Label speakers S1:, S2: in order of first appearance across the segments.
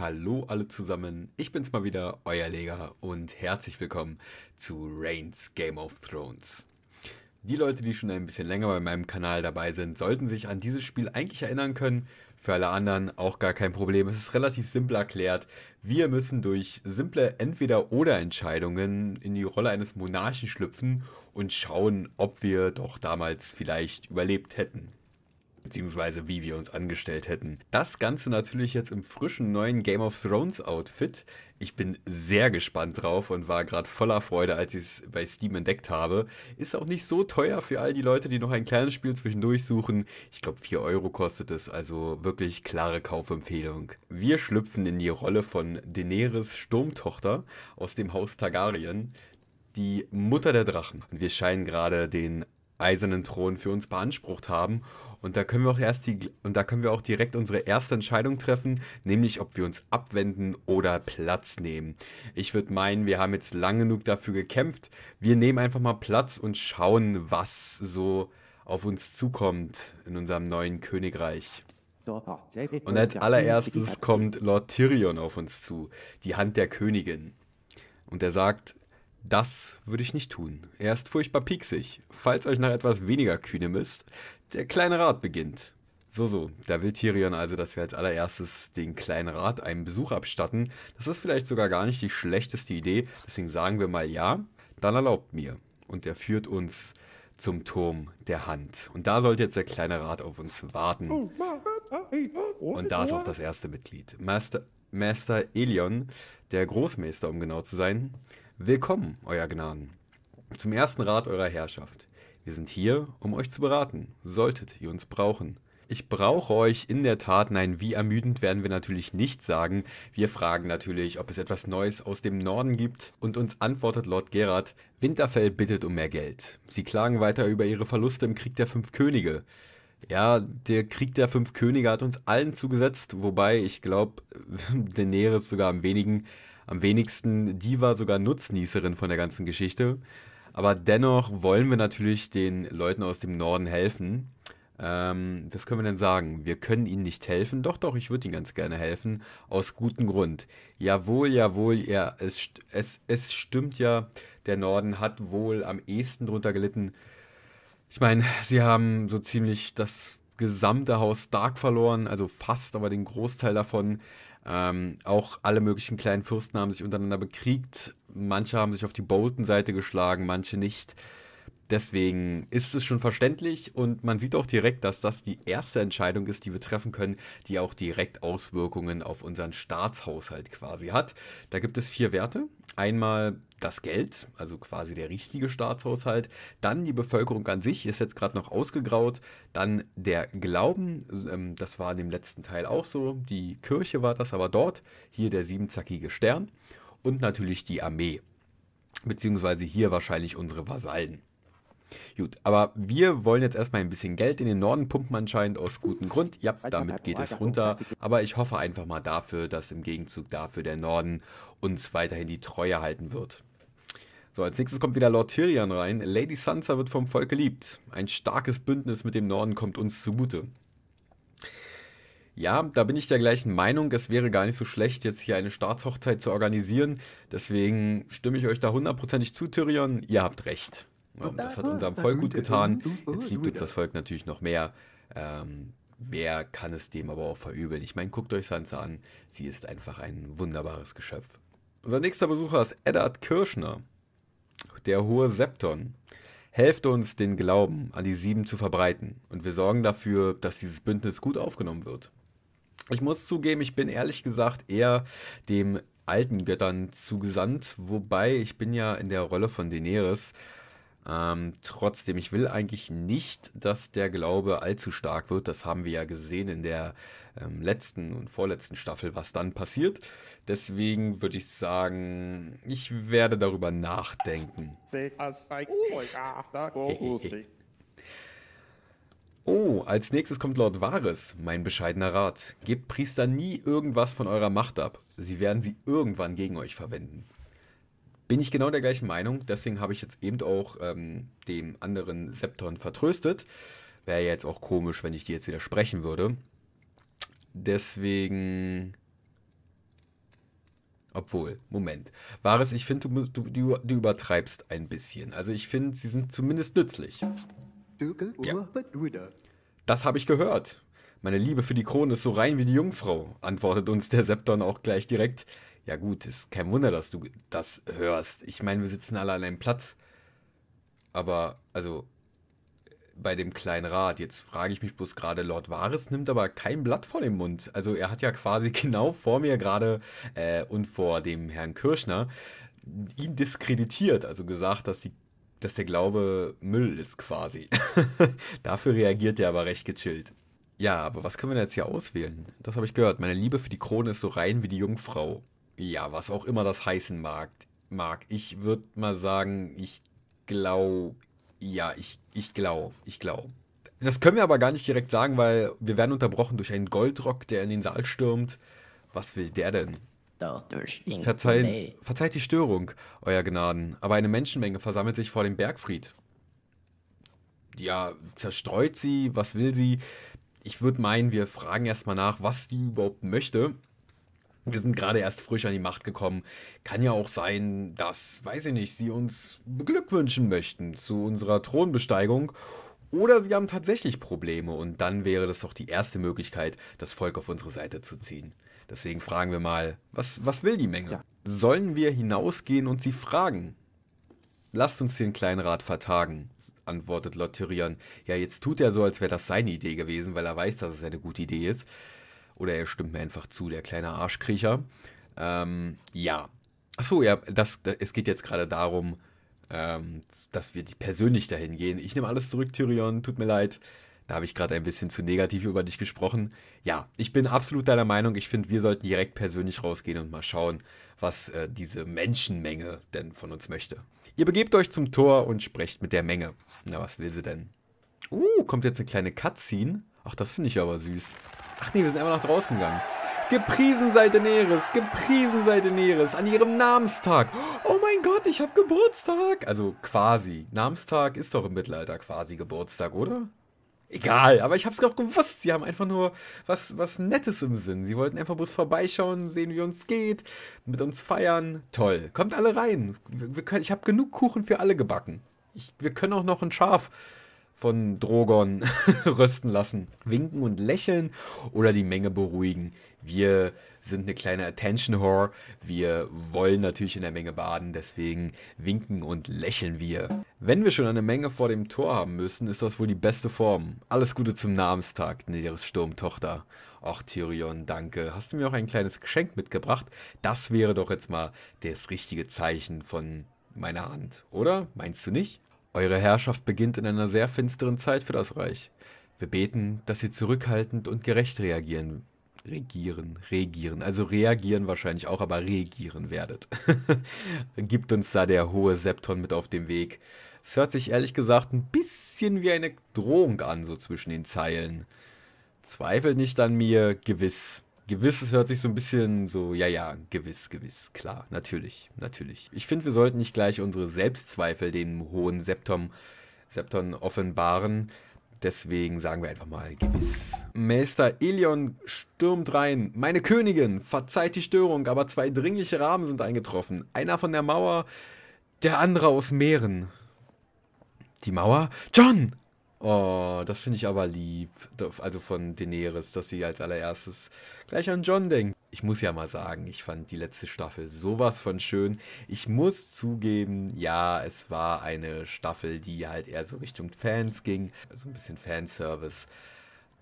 S1: Hallo alle zusammen, ich bin's mal wieder, euer Leger und herzlich willkommen zu Reigns Game of Thrones. Die Leute, die schon ein bisschen länger bei meinem Kanal dabei sind, sollten sich an dieses Spiel eigentlich erinnern können. Für alle anderen auch gar kein Problem, es ist relativ simpel erklärt. Wir müssen durch simple Entweder-Oder-Entscheidungen in die Rolle eines Monarchen schlüpfen und schauen, ob wir doch damals vielleicht überlebt hätten beziehungsweise wie wir uns angestellt hätten. Das Ganze natürlich jetzt im frischen neuen Game of Thrones Outfit. Ich bin sehr gespannt drauf und war gerade voller Freude, als ich es bei Steam entdeckt habe. Ist auch nicht so teuer für all die Leute, die noch ein kleines Spiel zwischendurch suchen. Ich glaube 4 Euro kostet es, also wirklich klare Kaufempfehlung. Wir schlüpfen in die Rolle von Daenerys Sturmtochter aus dem Haus Targaryen, die Mutter der Drachen. Und wir scheinen gerade den eisernen Thron für uns beansprucht haben und da können wir auch erst die und da können wir auch direkt unsere erste Entscheidung treffen, nämlich ob wir uns abwenden oder Platz nehmen. Ich würde meinen, wir haben jetzt lang genug dafür gekämpft. Wir nehmen einfach mal Platz und schauen, was so auf uns zukommt in unserem neuen Königreich. Und als allererstes kommt Lord Tyrion auf uns zu, die Hand der Königin. Und er sagt, das würde ich nicht tun. Er ist furchtbar pieksig. Falls euch nach etwas weniger Kühnem ist, der kleine Rat beginnt. So, so, da will Tyrion also, dass wir als allererstes den kleinen Rat einen Besuch abstatten. Das ist vielleicht sogar gar nicht die schlechteste Idee, deswegen sagen wir mal ja. Dann erlaubt mir. Und er führt uns zum Turm der Hand. Und da sollte jetzt der kleine Rat auf uns warten. Oh, oh, oh, Und da ist auch das erste Mitglied. Master, Master Elion, der Großmeister, um genau zu sein. Willkommen, Euer Gnaden. Zum ersten Rat eurer Herrschaft. Wir sind hier, um euch zu beraten, solltet ihr uns brauchen. Ich brauche euch in der Tat, nein, wie ermüdend werden wir natürlich nicht sagen. Wir fragen natürlich, ob es etwas Neues aus dem Norden gibt und uns antwortet Lord Gerard, Winterfell bittet um mehr Geld. Sie klagen weiter über ihre Verluste im Krieg der Fünf Könige. Ja, der Krieg der Fünf Könige hat uns allen zugesetzt, wobei ich glaube, Daenerys sogar am wenigen, am wenigsten, die war sogar Nutznießerin von der ganzen Geschichte. Aber dennoch wollen wir natürlich den Leuten aus dem Norden helfen. Ähm, was können wir denn sagen? Wir können ihnen nicht helfen. Doch, doch, ich würde ihnen ganz gerne helfen. Aus gutem Grund. Jawohl, jawohl, ja, es, es, es stimmt ja, der Norden hat wohl am ehesten drunter gelitten. Ich meine, sie haben so ziemlich das gesamte Haus Stark verloren, also fast, aber den Großteil davon. Ähm, auch alle möglichen kleinen Fürsten haben sich untereinander bekriegt. Manche haben sich auf die Bolton-Seite geschlagen, manche nicht. Deswegen ist es schon verständlich und man sieht auch direkt, dass das die erste Entscheidung ist, die wir treffen können, die auch direkt Auswirkungen auf unseren Staatshaushalt quasi hat. Da gibt es vier Werte. Einmal das Geld, also quasi der richtige Staatshaushalt, dann die Bevölkerung an sich, ist jetzt gerade noch ausgegraut, dann der Glauben, ähm, das war in dem letzten Teil auch so, die Kirche war das, aber dort, hier der siebenzackige Stern und natürlich die Armee, beziehungsweise hier wahrscheinlich unsere Vasallen. Gut, aber wir wollen jetzt erstmal ein bisschen Geld in den Norden pumpen anscheinend aus gutem Grund. Ja, damit geht es runter, aber ich hoffe einfach mal dafür, dass im Gegenzug dafür der Norden uns weiterhin die Treue halten wird. So, als nächstes kommt wieder Lord Tyrion rein. Lady Sansa wird vom Volk geliebt. Ein starkes Bündnis mit dem Norden kommt uns zugute. Ja, da bin ich der gleichen Meinung. Es wäre gar nicht so schlecht, jetzt hier eine Staatshochzeit zu organisieren. Deswegen stimme ich euch da hundertprozentig zu, Tyrion. Ihr habt recht. Das hat unserem Volk gut äh, getan. Jetzt liebt uns das Volk natürlich noch mehr. Ähm, wer kann es dem aber auch verübeln? Ich meine, guckt euch Sansa an. Sie ist einfach ein wunderbares Geschöpf. Unser nächster Besucher ist Eddard Kirschner, der hohe Septon. Helft uns, den Glauben an die Sieben zu verbreiten und wir sorgen dafür, dass dieses Bündnis gut aufgenommen wird. Ich muss zugeben, ich bin ehrlich gesagt eher dem alten Göttern zugesandt, wobei ich bin ja in der Rolle von Daenerys. Ähm, trotzdem, ich will eigentlich nicht, dass der Glaube allzu stark wird. Das haben wir ja gesehen in der ähm, letzten und vorletzten Staffel, was dann passiert. Deswegen würde ich sagen, ich werde darüber nachdenken. Nicht. Oh, als nächstes kommt Lord Vares, mein bescheidener Rat. Gebt Priester nie irgendwas von eurer Macht ab. Sie werden sie irgendwann gegen euch verwenden. Bin ich genau der gleichen Meinung, deswegen habe ich jetzt eben auch ähm, dem anderen Septon vertröstet. Wäre ja jetzt auch komisch, wenn ich dir jetzt widersprechen würde. Deswegen... Obwohl, Moment. Wahres, ich finde, du, du, du, du übertreibst ein bisschen. Also ich finde, sie sind zumindest nützlich. Ja. Das habe ich gehört. Meine Liebe für die Krone ist so rein wie die Jungfrau, antwortet uns der Septon auch gleich direkt. Ja gut, ist kein Wunder, dass du das hörst. Ich meine, wir sitzen alle an einem Platz. Aber, also, bei dem kleinen Rat, jetzt frage ich mich bloß gerade, Lord Vares nimmt aber kein Blatt vor dem Mund. Also er hat ja quasi genau vor mir gerade äh, und vor dem Herrn Kirschner ihn diskreditiert, also gesagt, dass die dass der Glaube Müll ist quasi. Dafür reagiert er aber recht gechillt. Ja, aber was können wir denn jetzt hier auswählen? Das habe ich gehört. Meine Liebe für die Krone ist so rein wie die Jungfrau. Ja, was auch immer das heißen mag. mag. Ich würde mal sagen, ich glaube. Ja, ich, ich glaube. Ich glaube. Das können wir aber gar nicht direkt sagen, weil wir werden unterbrochen durch einen Goldrock, der in den Saal stürmt. Was will der denn? Verzeihen, verzeiht die Störung, Euer Gnaden, aber eine Menschenmenge versammelt sich vor dem Bergfried. Ja, zerstreut sie, was will sie? Ich würde meinen, wir fragen erstmal nach, was sie überhaupt möchte. Wir sind gerade erst frisch an die Macht gekommen. Kann ja auch sein, dass, weiß ich nicht, sie uns beglückwünschen möchten zu unserer Thronbesteigung. Oder sie haben tatsächlich Probleme und dann wäre das doch die erste Möglichkeit, das Volk auf unsere Seite zu ziehen. Deswegen fragen wir mal, was, was will die Menge? Ja. Sollen wir hinausgehen und sie fragen? Lasst uns den kleinen Rat vertagen, antwortet Lord Tyrion. Ja, jetzt tut er so, als wäre das seine Idee gewesen, weil er weiß, dass es eine gute Idee ist. Oder er stimmt mir einfach zu, der kleine Arschkriecher. Ähm, ja. Achso, ja, das, das, es geht jetzt gerade darum, ähm, dass wir persönlich dahin gehen. Ich nehme alles zurück, Tyrion, tut mir leid. Da habe ich gerade ein bisschen zu negativ über dich gesprochen. Ja, ich bin absolut deiner Meinung. Ich finde, wir sollten direkt persönlich rausgehen und mal schauen, was äh, diese Menschenmenge denn von uns möchte. Ihr begebt euch zum Tor und sprecht mit der Menge. Na, was will sie denn? Uh, kommt jetzt eine kleine Cutscene. Ach, das finde ich aber süß. Ach nee, wir sind einfach nach draußen gegangen. Gepriesen sei Daenerys, gepriesen sei Daenerys an ihrem Namenstag. Oh mein Gott, ich habe Geburtstag. Also quasi. Namenstag ist doch im Mittelalter quasi Geburtstag, oder? Egal, aber ich habe es doch gewusst. Sie haben einfach nur was, was Nettes im Sinn. Sie wollten einfach bloß vorbeischauen, sehen, wie uns geht, mit uns feiern. Toll. Kommt alle rein. wir können, ich habe genug Kuchen für alle gebacken. Ich, wir können auch noch ein Schaf von Drogon rösten lassen. Winken und lächeln oder die Menge beruhigen wir sind eine kleine Attention Whore. Wir wollen natürlich in der Menge baden, deswegen winken und lächeln wir. Wenn wir schon eine Menge vor dem Tor haben müssen, ist das wohl die beste Form. Alles Gute zum Namenstag, Nidiris Sturmtochter. Och, Tyrion, danke. Hast du mir auch ein kleines Geschenk mitgebracht? Das wäre doch jetzt mal das richtige Zeichen von meiner Hand, oder? Meinst du nicht? Eure Herrschaft beginnt in einer sehr finsteren Zeit für das Reich. Wir beten, dass ihr zurückhaltend und gerecht reagieren Regieren, regieren. Also reagieren wahrscheinlich auch, aber regieren werdet. Gibt uns da der hohe Septon mit auf dem Weg. Es hört sich ehrlich gesagt ein bisschen wie eine Drohung an, so zwischen den Zeilen. Zweifelt nicht an mir, gewiss. Gewiss, es hört sich so ein bisschen so, ja, ja, gewiss, gewiss, klar, natürlich, natürlich. Ich finde, wir sollten nicht gleich unsere Selbstzweifel dem hohen Septon, Septon offenbaren. Deswegen sagen wir einfach mal gewiss. Meister Elion stürmt rein. Meine Königin, verzeiht die Störung, aber zwei dringliche Raben sind eingetroffen. Einer von der Mauer, der andere aus Meeren. Die Mauer? John! Oh, das finde ich aber lieb. Also von Daenerys, dass sie als allererstes gleich an John denkt ich muss ja mal sagen, ich fand die letzte Staffel sowas von schön. Ich muss zugeben, ja, es war eine Staffel, die halt eher so Richtung Fans ging, so also ein bisschen Fanservice.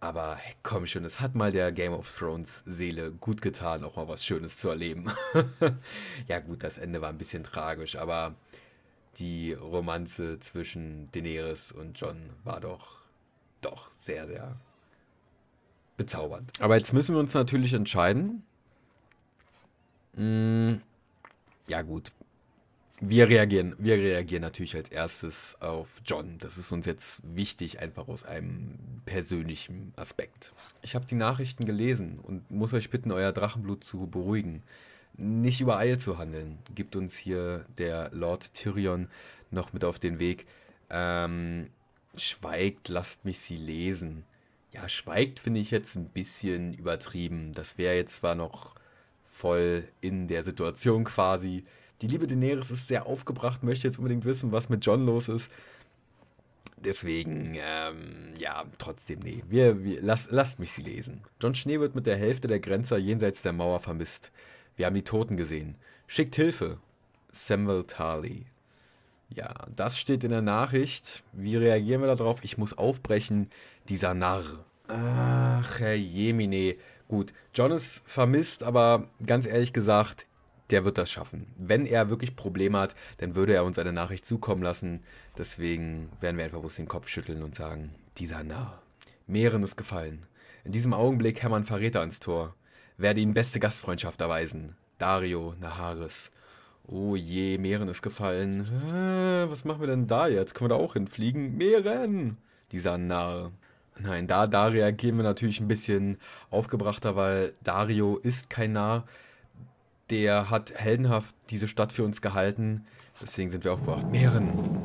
S1: Aber komm schon, es hat mal der Game of Thrones Seele gut getan, auch mal was Schönes zu erleben. ja gut, das Ende war ein bisschen tragisch, aber die Romanze zwischen Daenerys und John war doch, doch sehr, sehr bezaubernd. Aber jetzt müssen wir uns natürlich entscheiden, Mh, mm, ja gut. Wir reagieren, wir reagieren natürlich als erstes auf John. Das ist uns jetzt wichtig, einfach aus einem persönlichen Aspekt. Ich habe die Nachrichten gelesen und muss euch bitten, euer Drachenblut zu beruhigen. Nicht übereilt zu handeln, gibt uns hier der Lord Tyrion noch mit auf den Weg. Ähm, schweigt, lasst mich sie lesen. Ja, schweigt finde ich jetzt ein bisschen übertrieben. Das wäre jetzt zwar noch voll in der Situation quasi. Die liebe Daenerys ist sehr aufgebracht, möchte jetzt unbedingt wissen, was mit John los ist. Deswegen, ähm, ja, trotzdem, nee. Wir, wir, las, lasst mich sie lesen. John Schnee wird mit der Hälfte der Grenzer jenseits der Mauer vermisst. Wir haben die Toten gesehen. Schickt Hilfe. Samuel Tarly. Ja, das steht in der Nachricht. Wie reagieren wir darauf? Ich muss aufbrechen. Dieser Narr. Ach, Herr Jemine. Gut, John ist vermisst, aber ganz ehrlich gesagt, der wird das schaffen. Wenn er wirklich Probleme hat, dann würde er uns eine Nachricht zukommen lassen. Deswegen werden wir einfach bloß den Kopf schütteln und sagen, dieser Narr. Meeren ist gefallen. In diesem Augenblick hämmern Verräter ans Tor. Werde ihm beste Gastfreundschaft erweisen. Dario Naharis. Oh je, Meeren ist gefallen. Äh, was machen wir denn da jetzt? Können wir da auch hinfliegen? Meeren! Dieser Narr. Nein, da, da reagieren wir natürlich ein bisschen aufgebrachter, weil Dario ist kein Narr. Der hat heldenhaft diese Stadt für uns gehalten. Deswegen sind wir aufgebracht. Meeren!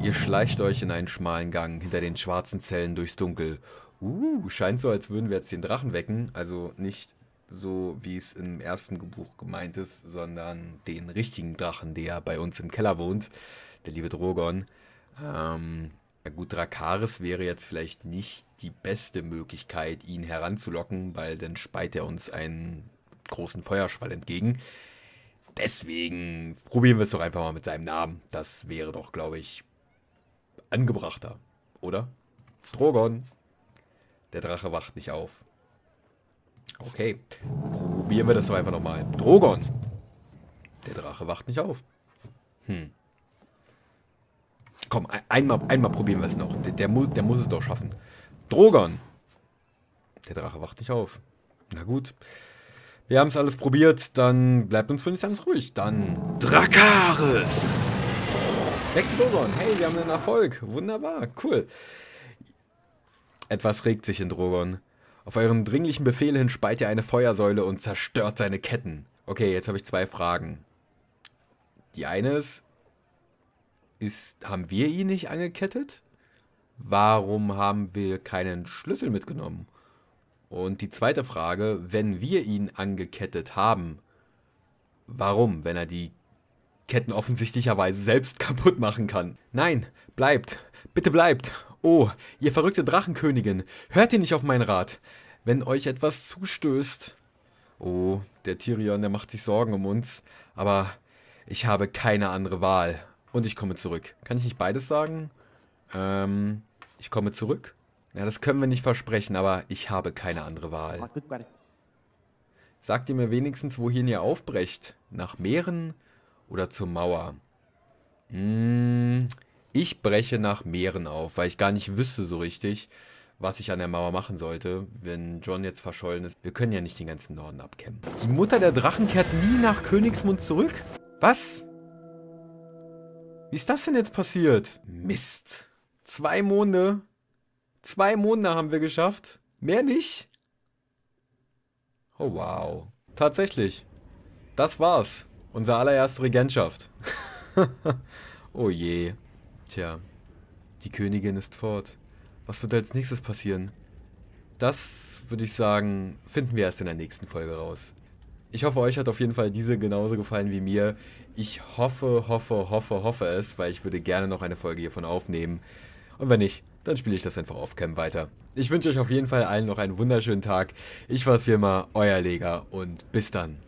S1: Ihr schleicht euch in einen schmalen Gang hinter den schwarzen Zellen durchs Dunkel. Uh, scheint so, als würden wir jetzt den Drachen wecken. Also nicht so, wie es im ersten Buch gemeint ist, sondern den richtigen Drachen, der bei uns im Keller wohnt. Der liebe Drogon. Ähm, ja gut, Drakaris wäre jetzt vielleicht nicht die beste Möglichkeit, ihn heranzulocken, weil dann speit er uns einen großen Feuerschwall entgegen. Deswegen probieren wir es doch einfach mal mit seinem Namen. Das wäre doch, glaube ich, angebrachter, oder? Drogon. Der Drache wacht nicht auf. Okay, probieren wir das doch einfach nochmal. Drogon. Der Drache wacht nicht auf. Hm komm, einmal, einmal probieren wir es noch. Der, der, muss, der muss es doch schaffen. Drogon. Der Drache wacht nicht auf. Na gut. Wir haben es alles probiert. Dann bleibt uns für nichts ganz ruhig. Dann Drakare. Weg Drogon. Hey, wir haben einen Erfolg. Wunderbar. Cool. Etwas regt sich in Drogon. Auf euren dringlichen Befehl hin speit ihr eine Feuersäule und zerstört seine Ketten. Okay, jetzt habe ich zwei Fragen. Die eine ist, ist, haben wir ihn nicht angekettet? Warum haben wir keinen Schlüssel mitgenommen? Und die zweite Frage, wenn wir ihn angekettet haben, warum, wenn er die Ketten offensichtlicherweise selbst kaputt machen kann? Nein, bleibt, bitte bleibt. Oh, ihr verrückte Drachenkönigin, hört ihr nicht auf meinen Rat? Wenn euch etwas zustößt. Oh, der Tyrion, der macht sich Sorgen um uns, aber ich habe keine andere Wahl und ich komme zurück. Kann ich nicht beides sagen? Ähm, ich komme zurück. Ja, das können wir nicht versprechen, aber ich habe keine andere Wahl. Sagt ihr mir wenigstens, wohin ihr aufbrecht? Nach Meeren oder zur Mauer? Hm, ich breche nach Meeren auf, weil ich gar nicht wüsste so richtig, was ich an der Mauer machen sollte, wenn John jetzt verschollen ist. Wir können ja nicht den ganzen Norden abkämmen. Die Mutter der Drachen kehrt nie nach Königsmund zurück? Was? Was? Wie ist das denn jetzt passiert? Mist. Zwei Monde. Zwei Monde haben wir geschafft. Mehr nicht. Oh, wow. Tatsächlich. Das war's. Unsere allererste Regentschaft. oh je. Tja. Die Königin ist fort. Was wird als nächstes passieren? Das, würde ich sagen, finden wir erst in der nächsten Folge raus. Ich hoffe, euch hat auf jeden Fall diese genauso gefallen wie mir. Ich hoffe, hoffe, hoffe, hoffe es, weil ich würde gerne noch eine Folge hiervon aufnehmen. Und wenn nicht, dann spiele ich das einfach auf Cam weiter. Ich wünsche euch auf jeden Fall allen noch einen wunderschönen Tag. Ich war's wie immer, euer Lega und bis dann.